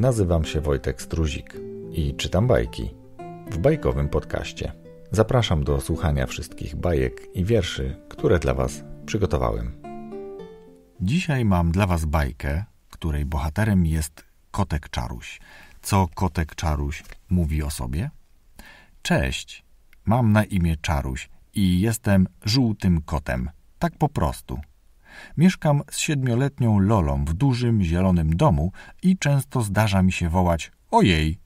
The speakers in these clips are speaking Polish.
Nazywam się Wojtek Struzik i czytam bajki w bajkowym podcaście. Zapraszam do słuchania wszystkich bajek i wierszy, które dla Was przygotowałem. Dzisiaj mam dla Was bajkę, której bohaterem jest kotek czaruś. Co kotek czaruś mówi o sobie? Cześć, mam na imię czaruś i jestem żółtym kotem. Tak po prostu. Mieszkam z siedmioletnią Lolą w dużym, zielonym domu i często zdarza mi się wołać ojej.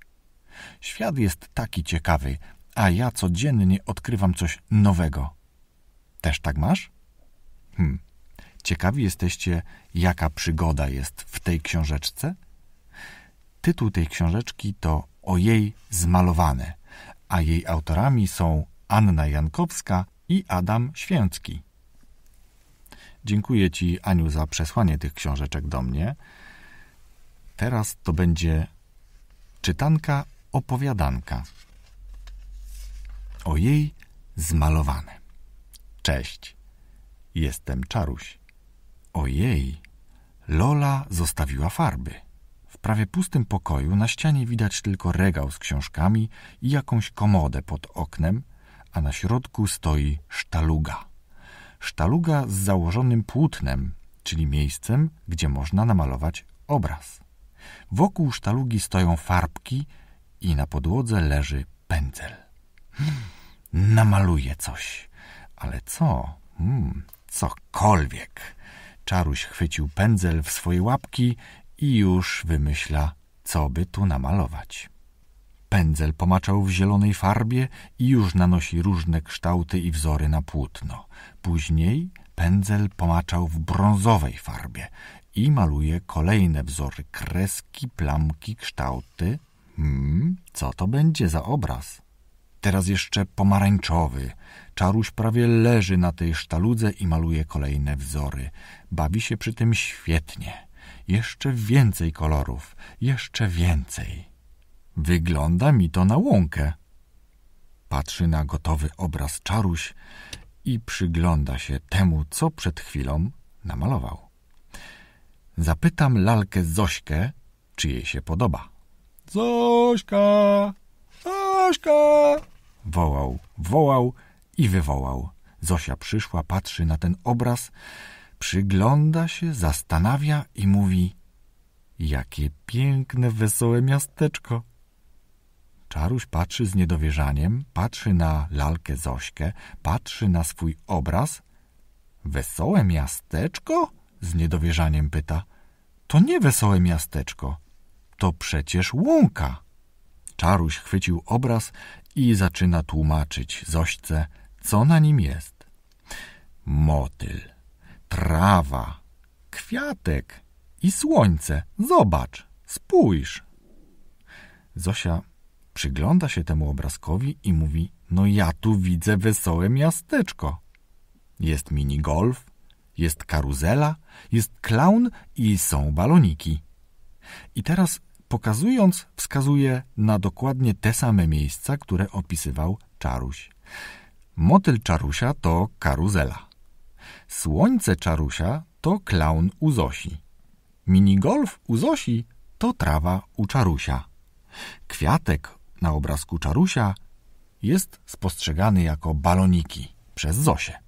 Świat jest taki ciekawy, a ja codziennie odkrywam coś nowego. Też tak masz? Hmm. Ciekawi jesteście, jaka przygoda jest w tej książeczce? Tytuł tej książeczki to O jej zmalowane, a jej autorami są Anna Jankowska i Adam Święcki. Dziękuję Ci, Aniu, za przesłanie tych książeczek do mnie. Teraz to będzie czytanka opowiadanka. O jej zmalowane. Cześć, jestem Czaruś. Ojej, Lola zostawiła farby. W prawie pustym pokoju na ścianie widać tylko regał z książkami i jakąś komodę pod oknem, a na środku stoi sztaluga sztaluga z założonym płótnem, czyli miejscem, gdzie można namalować obraz. Wokół sztalugi stoją farbki i na podłodze leży pędzel. namaluje coś, ale co? Hmm, cokolwiek. Czaruś chwycił pędzel w swoje łapki i już wymyśla, co by tu namalować. Pędzel pomaczał w zielonej farbie i już nanosi różne kształty i wzory na płótno. Później pędzel pomaczał w brązowej farbie i maluje kolejne wzory, kreski, plamki, kształty. Hmm, co to będzie za obraz? Teraz jeszcze pomarańczowy. Czaruś prawie leży na tej sztaludze i maluje kolejne wzory. Bawi się przy tym świetnie. Jeszcze więcej kolorów, jeszcze więcej. Wygląda mi to na łąkę. Patrzy na gotowy obraz czaruś i przygląda się temu, co przed chwilą namalował. Zapytam lalkę Zośkę, czy jej się podoba. Zośka! Zośka! Wołał, wołał i wywołał. Zosia przyszła, patrzy na ten obraz, przygląda się, zastanawia i mówi: Jakie piękne, wesołe miasteczko! Czaruś patrzy z niedowierzaniem, patrzy na lalkę Zośkę, patrzy na swój obraz. Wesołe miasteczko? Z niedowierzaniem pyta. To nie wesołe miasteczko. To przecież łąka. Czaruś chwycił obraz i zaczyna tłumaczyć Zośce, co na nim jest. Motyl, trawa, kwiatek i słońce. Zobacz, spójrz. Zosia Przygląda się temu obrazkowi i mówi, no ja tu widzę wesołe miasteczko. Jest minigolf, jest karuzela, jest klaun i są baloniki. I teraz pokazując wskazuje na dokładnie te same miejsca, które opisywał Czaruś. Motyl Czarusia to karuzela. Słońce Czarusia to klaun u Zosi. Minigolf u Zosi to trawa u Czarusia. Kwiatek na obrazku Czarusia jest spostrzegany jako baloniki przez Zosię.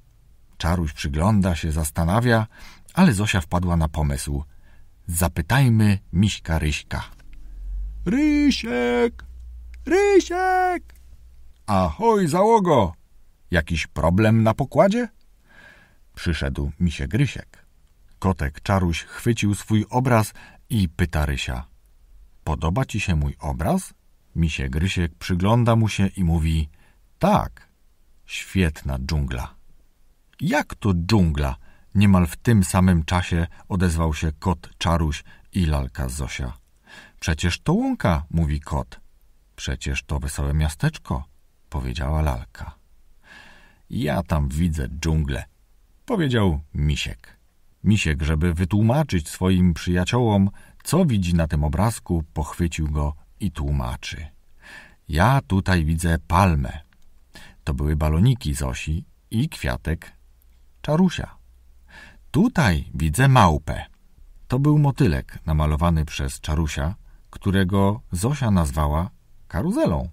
Czaruś przygląda się, zastanawia, ale Zosia wpadła na pomysł. Zapytajmy Miśka Ryśka. Rysiek! Rysiek! Ahoj, załogo! Jakiś problem na pokładzie? Przyszedł Misiek Rysiek. Kotek Czaruś chwycił swój obraz i pyta Rysia. Podoba ci się mój obraz? Misie Grysiek przygląda mu się i mówi Tak, świetna dżungla. Jak to dżungla? Niemal w tym samym czasie odezwał się kot Czaruś i lalka Zosia. Przecież to łąka, mówi kot. Przecież to wesołe miasteczko, powiedziała lalka. Ja tam widzę dżunglę, powiedział Misiek. Misiek, żeby wytłumaczyć swoim przyjaciołom, co widzi na tym obrazku, pochwycił go i tłumaczy. Ja tutaj widzę palmę. To były baloniki Zosi i kwiatek czarusia. Tutaj widzę małpę. To był motylek namalowany przez czarusia, którego Zosia nazwała karuzelą.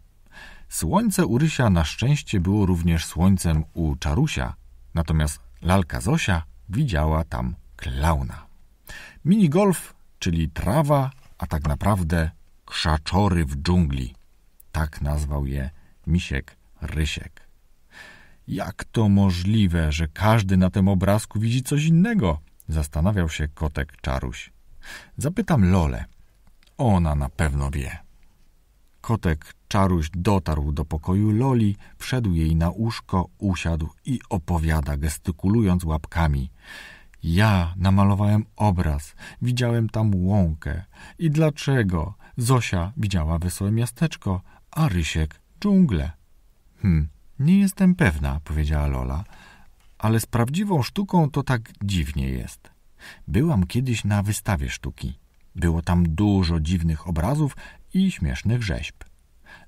Słońce u Rysia na szczęście było również słońcem u czarusia, natomiast lalka Zosia widziała tam klauna. Minigolf, czyli trawa, a tak naprawdę krzaczory w dżungli. Tak nazwał je Misiek Rysiek. Jak to możliwe, że każdy na tym obrazku widzi coś innego? Zastanawiał się kotek czaruś. Zapytam Lolę. Ona na pewno wie. Kotek czaruś dotarł do pokoju Loli, wszedł jej na łóżko, usiadł i opowiada, gestykulując łapkami. Ja namalowałem obraz, widziałem tam łąkę. I dlaczego? Zosia widziała wesołe miasteczko, a Rysiek dżunglę. Hm, nie jestem pewna, powiedziała Lola, ale z prawdziwą sztuką to tak dziwnie jest. Byłam kiedyś na wystawie sztuki. Było tam dużo dziwnych obrazów i śmiesznych rzeźb.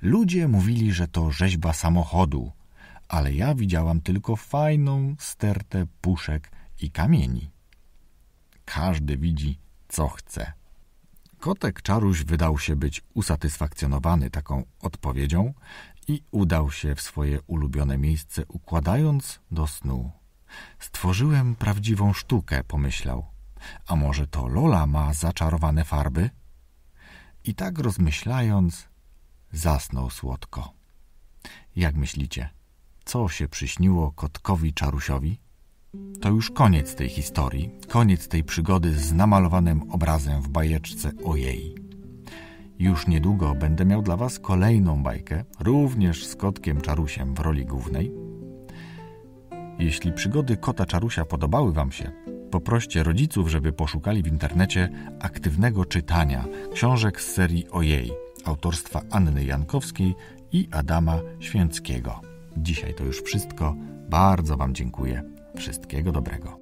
Ludzie mówili, że to rzeźba samochodu, ale ja widziałam tylko fajną stertę puszek i kamieni. Każdy widzi, co chce. Kotek Czaruś wydał się być usatysfakcjonowany taką odpowiedzią i udał się w swoje ulubione miejsce, układając do snu. Stworzyłem prawdziwą sztukę, pomyślał. A może to Lola ma zaczarowane farby? I tak rozmyślając, zasnął słodko. Jak myślicie, co się przyśniło kotkowi Czarusiowi? To już koniec tej historii, koniec tej przygody z namalowanym obrazem w bajeczce o jej. Już niedługo będę miał dla Was kolejną bajkę, również z kotkiem Czarusiem w roli głównej. Jeśli przygody kota Czarusia podobały Wam się, poproście rodziców, żeby poszukali w internecie aktywnego czytania książek z serii Ojej autorstwa Anny Jankowskiej i Adama Święckiego. Dzisiaj to już wszystko. Bardzo Wam dziękuję. Wszystkiego dobrego.